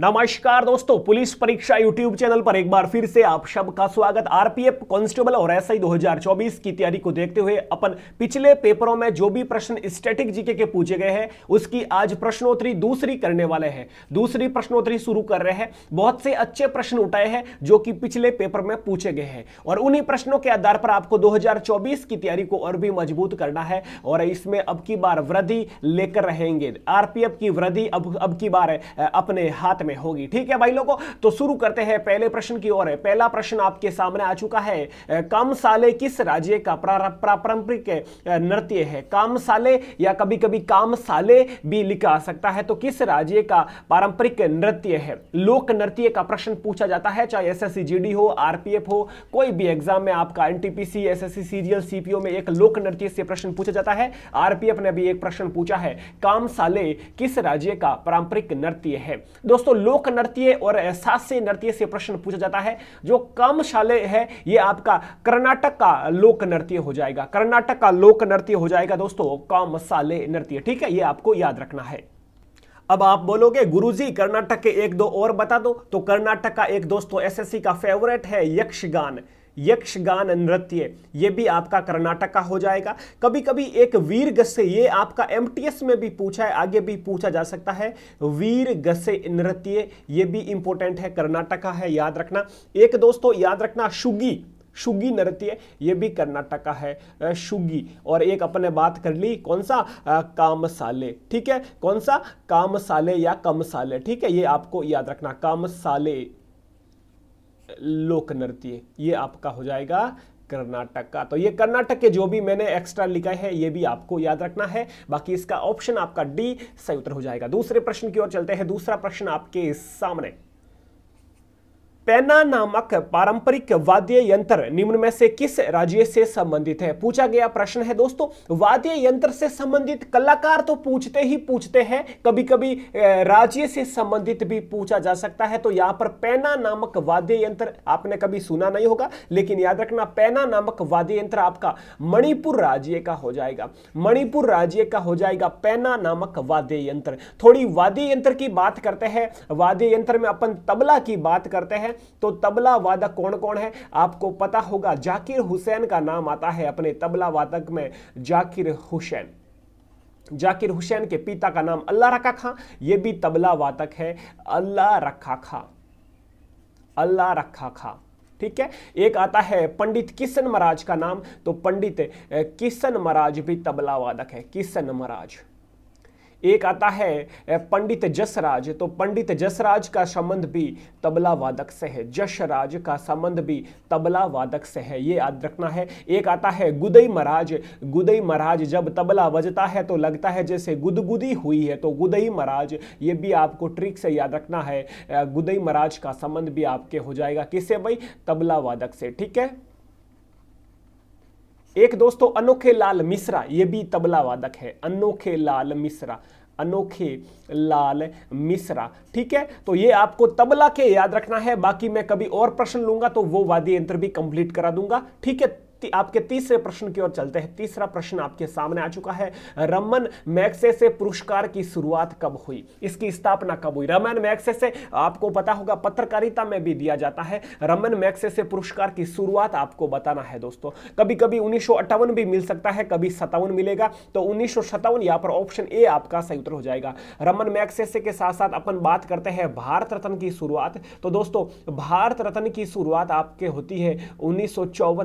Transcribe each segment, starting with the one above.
नमस्कार दोस्तों पुलिस परीक्षा यूट्यूब चैनल पर एक बार फिर से आप सबका स्वागत आरपीएफ कांस्टेबल और एसआई 2024 की तैयारी को देखते हुए अपन पिछले पेपरों में जो भी प्रश्न स्टैटिक जीके के पूछे गए हैं उसकी आज प्रश्नोत्तरी दूसरी करने वाले हैं दूसरी प्रश्नोत्तरी शुरू कर रहे हैं बहुत से अच्छे प्रश्न उठाए हैं जो कि पिछले पेपर में पूछे गए हैं और उन्हीं प्रश्नों के आधार पर आपको दो की तैयारी को और भी मजबूत करना है और इसमें अब की बार वृद्धि लेकर रहेंगे आरपीएफ की वृद्धि अब अब की बार अपने हाथ साथ में होगी ठीक है भाई लोगों तो शुरू करते हैं पहले प्रश्न की ओर पहला प्रश्न आपके सामने आ चुका है कम साले किस राज्य का पारंपरिक नृत्य है काम साले या कभी कभी काम साले भी लिखा सकता है तो किस राज्य का पारंपरिक नृत्य है लोक नृत्य का प्रश्न पूछा जाता है चाहे एस जीडी हो आरपीएफ हो कोई भी एग्जाम में आपका एनटीपीसी एसएससी सीजीएल सीपीओ में एक लोक नृत्य से प्रश्न पूछा जाता है आरपीएफ ने भी एक प्रश्न पूछा है काम साले किस राज्य का पारंपरिक नृत्य है दोस्तों तो लोक नृत्य और शास्त्रीय नृत्य से प्रश्न पूछा जाता है जो कम शाले है ये आपका कर्नाटक का लोक नृत्य हो जाएगा कर्नाटक का लोक नृत्य हो जाएगा दोस्तों कम शाले नृत्य ठीक है ये आपको याद रखना है अब आप बोलोगे गुरुजी कर्नाटक के एक दो और बता दो तो कर्नाटक का एक दोस्तों एसएससी का फेवरेट है यक्षगान यक्षगान नृत्य ये भी आपका कर्नाटक का हो जाएगा कभी कभी एक वीर गस्से ये आपका एमटीएस में भी पूछा है आगे भी पूछा जा सकता है वीर गस्से नृत्य ये भी इंपॉर्टेंट है कर्नाटक का है याद रखना एक दोस्तों याद रखना शुगी शुगी नृत्य ये भी का है शुगी और एक अपने बात कर ली कौन सा आ, कामसाले ठीक है कौन सा कामसाले या कमसाले ठीक है ये आपको याद रखना कामसाले लोक नृत्य ये आपका हो जाएगा कर्नाटक का तो ये कर्नाटक के जो भी मैंने एक्स्ट्रा लिखा है ये भी आपको याद रखना है बाकी इसका ऑप्शन आपका डी सही उत्तर हो जाएगा दूसरे प्रश्न की ओर चलते हैं दूसरा प्रश्न आपके सामने पैना नामक पारंपरिक वाद्य यंत्र निम्न में से किस राज्य से संबंधित है पूछा गया प्रश्न है दोस्तों वाद्य यंत्र से संबंधित कलाकार तो पूछते ही पूछते हैं कभी कभी राज्य से संबंधित भी पूछा जा सकता है तो यहां पर पैना नामक वाद्य यंत्र आपने कभी सुना नहीं होगा लेकिन याद रखना पैना नामक वाद्य यंत्र आपका मणिपुर राज्य का हो जाएगा मणिपुर राज्य का हो जाएगा पैना नामक वाद्य यंत्र थोड़ी वाद्य यंत्र की बात करते हैं वाद्य यंत्र में अपन तबला की बात करते हैं हैं तो तबला वादक कौन कौन है आपको पता होगा जाकिर हुसैन का नाम आता है अपने तबला वादक में जाकिर हुसैन जाकिर हुसैन के पिता का नाम अल्लाह रखा खां यह भी तबला वादक है अल्लाह रखा खां अल्लाह रखा खां ठीक है एक आता है पंडित किशन महाराज का नाम तो पंडित किशन महाराज भी तबला वादक है किशन महाराज एक आता है पंडित जसराज तो पंडित जसराज का संबंध भी तबला वादक से है जसराज का संबंध भी तबला वादक से है ये याद रखना है एक आता है गुदई महाराज गुदई महाराज जब तबला बजता है तो लगता है जैसे गुदगुदी हुई है तो गुदई महाराज ये भी आपको ट्रिक से याद रखना है गुदई महाराज का संबंध भी आपके हो जाएगा किससे भाई तबला वादक से ठीक है एक दोस्तों अनोखे लाल मिश्रा ये भी तबला वादक है अनोखे लाल मिश्रा अनोखे लाल मिश्रा ठीक है तो ये आपको तबला के याद रखना है बाकी मैं कभी और प्रश्न लूंगा तो वो वाद्य यंत्र भी कंप्लीट करा दूंगा ठीक है आपके तीसरे प्रश्न की ओर चलते हैं तीसरा प्रश्न आपके सामने आ चुका है रमन मैक्से से पुरस्कार की शुरुआत कब हुई इसकी स्थापना कब हुई रमन मैक्से से आपको पता होगा पत्रकारिता में भी दिया जाता है रमन मैक्से से पुरस्कार की शुरुआत आपको बताना है दोस्तों कभी कभी उन्नीस भी मिल सकता है कभी सत्तावन मिलेगा तो उन्नीस यहां पर ऑप्शन ए आपका सही उत्तर हो जाएगा रमन मैक्से के साथ साथ अपन बात करते हैं भारत रत्न की शुरुआत तो दोस्तों भारत रत्न की शुरुआत आपके होती है उन्नीस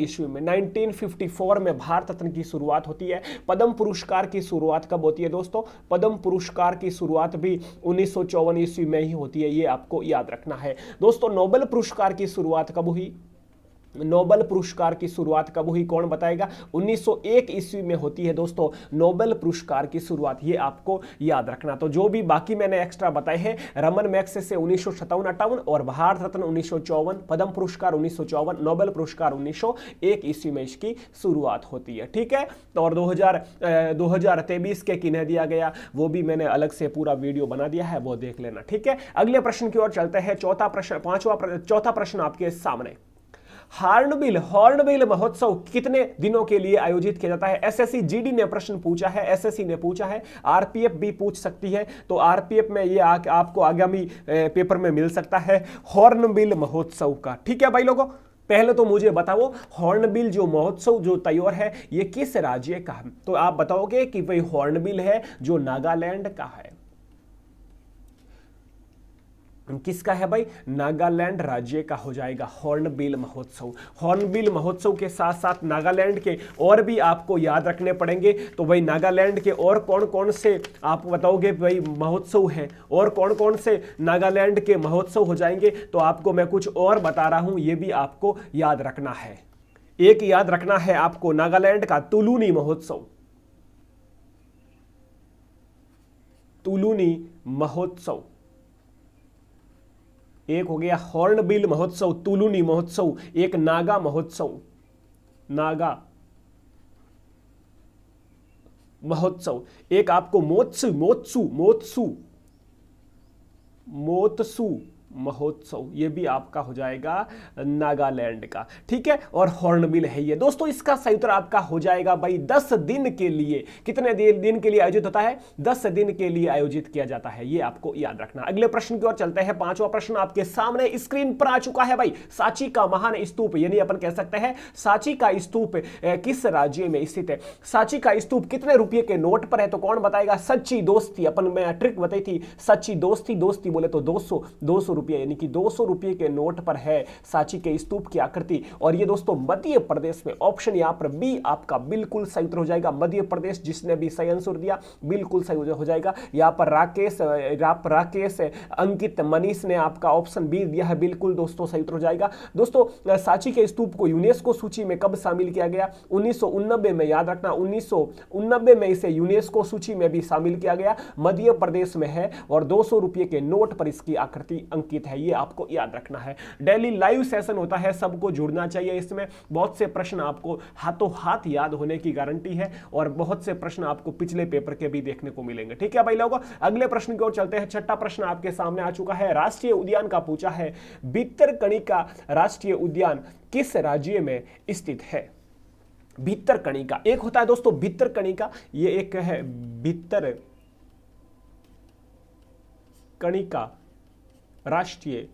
ईस्वी में 1954 में भारत रत्न की शुरुआत होती है पद्म पुरस्कार की शुरुआत कब होती है दोस्तों पद्म पुरस्कार की शुरुआत भी उन्नीस ईस्वी में ही होती है ये आपको याद रखना है दोस्तों नोबेल पुरस्कार की शुरुआत कब हुई नोबल पुरस्कार की शुरुआत कब हुई कौन बताएगा 1901 ईस्वी में होती है दोस्तों नोबल पुरस्कार की शुरुआत ये आपको याद रखना तो जो भी बाकी मैंने एक्स्ट्रा बताए हैं रमन मैक्स से उन्नीस सौ और भारत रत्न उन्नीस पद्म पुरस्कार उन्नीस नोबल पुरस्कार उन्नीस ईस्वी में इसकी शुरुआत होती है ठीक है तो और दो हजार के किन्हें दिया गया वो भी मैंने अलग से पूरा वीडियो बना दिया है वो देख लेना ठीक है अगले प्रश्न की ओर चलते हैं चौथा प्रश्न पांचवा चौथा प्रश्न आपके सामने हार्नबिल हॉर्नबिल महोत्सव कितने दिनों के लिए आयोजित किया जाता है एसएससी जीडी ने प्रश्न पूछा है एसएससी ने पूछा है आरपीएफ भी पूछ सकती है तो आरपीएफ में ये आ, आपको आगामी पेपर में मिल सकता है हॉर्नबिल महोत्सव का ठीक है भाई लोगों पहले तो मुझे बताओ हॉर्नबिल जो महोत्सव जो तैयार है ये किस राज्य का है तो आप बताओगे कि भाई हॉर्नबिल है जो नागालैंड का है किसका है भाई नागालैंड राज्य का हो जाएगा हॉर्नबिल महोत्सव हॉर्नबिल महोत्सव के साथ साथ नागालैंड के और भी आपको याद रखने पड़ेंगे तो भाई नागालैंड के और कौन कौन से आप बताओगे भाई महोत्सव है और कौन कौन से नागालैंड के महोत्सव हो जाएंगे तो आपको मैं कुछ और बता रहा हूं ये भी आपको याद रखना है एक याद रखना है आपको नागालैंड का तुलूनी महोत्सव तुलूनी महोत्सव एक हो गया हॉर्नबिल महोत्सव तुलुनी महोत्सव एक नागा महोत्सव नागा महोत्सव एक आपको मोत्सु मोत्सु मोत्सु मोत्सु महोत्सव ये भी आपका हो जाएगा नागालैंड का ठीक है और हॉर्नबिल है ये दोस्तों इसका उत्तर आपका हो जाएगा भाई दस दिन के लिए कितने दिन के लिए आयोजित होता है दस दिन के लिए आयोजित किया जाता है ये आपको याद रखना अगले प्रश्न की ओर चलते हैं पांचवा प्रश्न आपके सामने स्क्रीन पर आ चुका है भाई साची का महान स्तूप यानी अपन कह सकते हैं साची का स्तूप किस राज्य में स्थित है साची का स्तूप कितने रुपये के नोट पर है तो कौन बताएगा सच्ची दोस्ती अपन में ट्रिक बताई थी सच्ची दोस्ती दोस्ती बोले तो दो सौ रुपये यानी कि दो सौ रुपये के नोट पर है सांची के स्तूप की आकृति और ये दोस्तों मध्य प्रदेश में ऑप्शन यहाँ पर बी आपका बिल्कुल सही उत्तर हो जाएगा मध्य प्रदेश जिसने भी सही आंसर दिया बिल्कुल सही हो जाएगा यहाँ पर राकेश राप राकेश अंकित मनीष ने आपका ऑप्शन बी दिया है बिल्कुल दोस्तों सही उत्तर हो जाएगा दोस्तों सांची के स्तूप को यूनेस्को सूची में कब शामिल किया गया उन्नीस में याद रखना उन्नीस में इसे यूनेस्को सूची में भी शामिल किया गया मध्य प्रदेश में है और दो रुपये के नोट पर इसकी आकृति अंकित कित है ये आपको याद रखना है डेली लाइव सेशन होता है सबको जुड़ना चाहिए इसमें बहुत से प्रश्न आपको हाथों हाथ याद होने की गारंटी है और बहुत से प्रश्न आपको पिछले पेपर के भी देखने को मिलेंगे ठीक है भाई लोगों अगले प्रश्न की ओर चलते हैं छठा प्रश्न आपके सामने आ चुका है राष्ट्रीय उद्यान का पूछा है कणिका राष्ट्रीय उद्यान किस राज्य में स्थित है भीतर कणिका एक होता है दोस्तों भीतर कणिका ये एक है भीतर कणिका राष्ट्रीय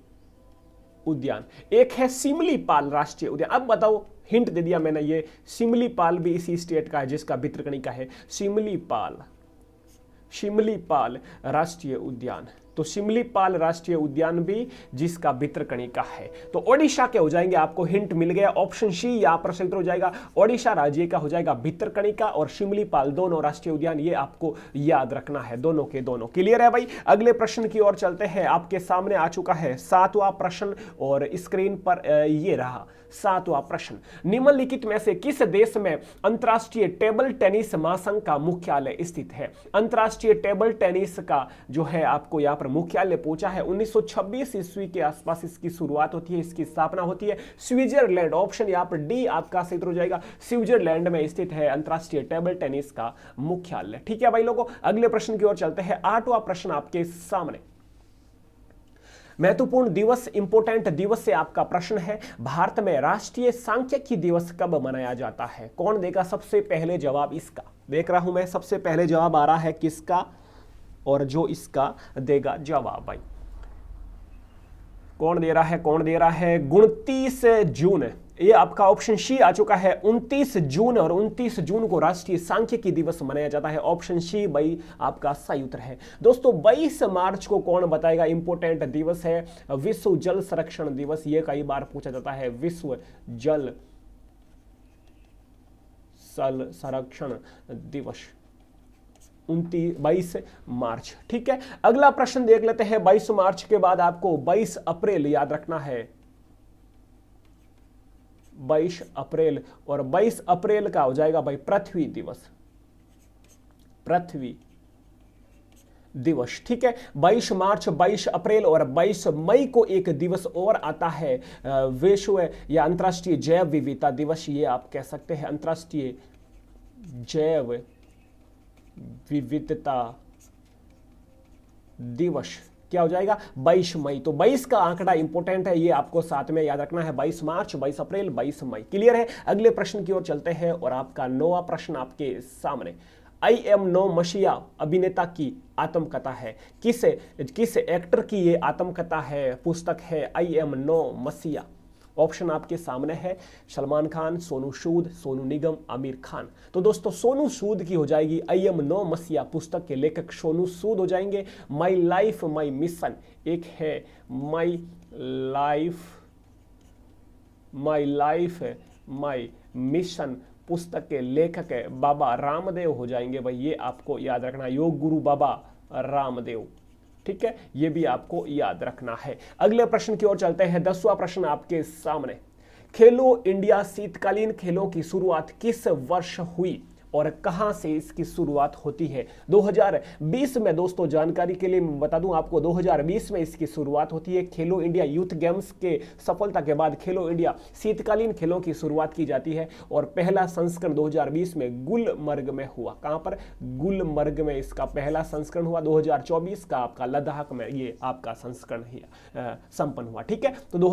उद्यान एक है सिमलीपाल राष्ट्रीय उद्यान अब बताओ हिंट दे दिया मैंने ये सिमलीपाल भी इसी स्टेट का है जिसका भित्रकणिका है सिमलीपाल सिमलीपाल राष्ट्रीय उद्यान तो शिमलीपाल राष्ट्रीय उद्यान भी जिसका भित्रकणिका है तो ओडिशा के हो जाएंगे आपको हिंट मिल गया ऑप्शन सी या प्रश्न सही हो जाएगा ओडिशा राज्य का हो जाएगा भित्रकणिका और शिमलीपाल दोनों राष्ट्रीय उद्यान ये आपको याद रखना है दोनों के दोनों क्लियर है भाई अगले प्रश्न की ओर चलते हैं आपके सामने आ चुका है सातवां प्रश्न और स्क्रीन पर ये रहा सातवां प्रश्न निम्नलिखित में से किस देश में अंतरराष्ट्रीय टेबल टेनिस महासंघ का मुख्यालय स्थित है अंतरराष्ट्रीय टेबल टेनिस का जो है आपको यहां पर पर मुख्यालय पहुंचा है 1926 ईस्वी के आसपास इसकी शुरुआत होती है इसकी स्थापना होती है स्विट्जरलैंड ऑप्शन यहां पर डी आपका सिद्ध हो जाएगा स्विट्जरलैंड में स्थित है अंतर्राष्ट्रीय टेबल टेनिस का मुख्यालय ठीक है भाई लोगों अगले प्रश्न की ओर चलते हैं आठवां प्रश्न आपके सामने महत्वपूर्ण दिवस इंपोर्टेंट दिवस से आपका प्रश्न है भारत में राष्ट्रीय सांख्यिकी दिवस कब मनाया जाता है कौन देगा सबसे पहले जवाब इसका देख रहा हूं मैं सबसे पहले जवाब आ रहा है किसका और जो इसका देगा जवाब भाई कौन दे रहा है कौन दे रहा है उनतीस जून ये आपका ऑप्शन सी आ चुका है 29 जून और 29 जून को राष्ट्रीय सांख्यिकी दिवस मनाया जाता है ऑप्शन सी भाई आपका सही उत्तर है दोस्तों 22 मार्च को कौन बताएगा इंपोर्टेंट दिवस है विश्व जल संरक्षण दिवस ये कई बार पूछा जाता है विश्व जल संरक्षण दिवस बाईस मार्च ठीक है अगला प्रश्न देख लेते हैं बाईस मार्च के बाद आपको बाईस अप्रैल याद रखना है बाईस अप्रैल और बाईस अप्रैल का हो जाएगा भाई पृथ्वी दिवस पृथ्वी दिवस ठीक है बाईस मार्च बाईस अप्रैल और बाईस मई को एक दिवस और आता है विश्व या अंतर्राष्ट्रीय जैव विविधता दिवस ये आप कह सकते हैं अंतर्राष्ट्रीय जैव विविधता दिवस क्या हो जाएगा 22 मई तो 22 का आंकड़ा इंपॉर्टेंट है ये आपको साथ में याद रखना है 22 मार्च 22 अप्रैल 22 मई क्लियर है अगले प्रश्न की ओर चलते हैं और आपका नोवा प्रश्न आपके सामने आई एम नो मशिया अभिनेता की आत्मकथा है किस किस एक्टर की ये आत्मकथा है पुस्तक है I am no messiah option आपके सामने है सलमान खान सोनू सूद सोनू निगम आमिर खान तो दोस्तों सोनू सूद की हो जाएगी आई एम नो मसिया पुस्तक के लेखक सोनू सूद हो जाएंगे माई लाइफ माई मिशन एक है my life my life my mission पुस्तक के लेखक है बाबा रामदेव हो जाएंगे भाई ये आपको याद रखना योग गुरु बाबा रामदेव ठीक है ये भी आपको याद रखना है अगले प्रश्न की ओर चलते हैं दसवा प्रश्न आपके सामने खेलो इंडिया शीतकालीन खेलों की शुरुआत किस वर्ष हुई और कहां से इसकी शुरुआत होती है 2020 में दोस्तों जानकारी के लिए बता दूं आपको 2020 में इसकी शुरुआत होती है खेलो इंडिया यूथ गेम्स के सफलता के बाद खेलो इंडिया शीतकालीन खेलों की शुरुआत की जाती है और पहला संस्करण 2020 में गुलमर्ग में हुआ कहां पर गुलमर्ग में इसका पहला संस्करण हुआ दो का आपका लद्दाख में ये आपका संस्करण संपन्न हुआ ठीक है तो दो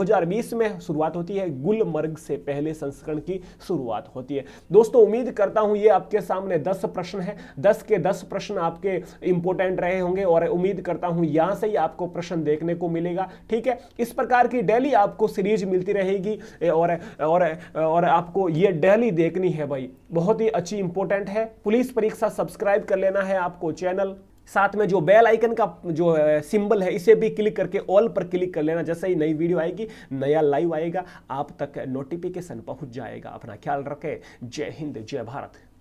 में शुरुआत होती है गुलमर्ग से पहले संस्करण की शुरुआत होती है दोस्तों उम्मीद करता हूं ये आप आपके सामने दस प्रश्न है दस के दस प्रश्न आपके इंपोर्टेंट रहे होंगे और उम्मीद करता हूं यहां से ही आपको प्रश्न देखने को मिलेगा ठीक है इस प्रकार की डेली आपको सीरीज मिलती रहेगी और और और आपको ये डेली देखनी है भाई बहुत ही अच्छी इंपॉर्टेंट है पुलिस परीक्षा सब्सक्राइब कर लेना है आपको चैनल साथ में जो बेल आइकन का जो सिंबल है इसे भी क्लिक करके ऑल पर क्लिक कर लेना जैसे ही नई वीडियो आएगी नया लाइव आएगा आप तक नोटिफिकेशन पहुंच जाएगा अपना ख्याल रखें जय हिंद जय भारत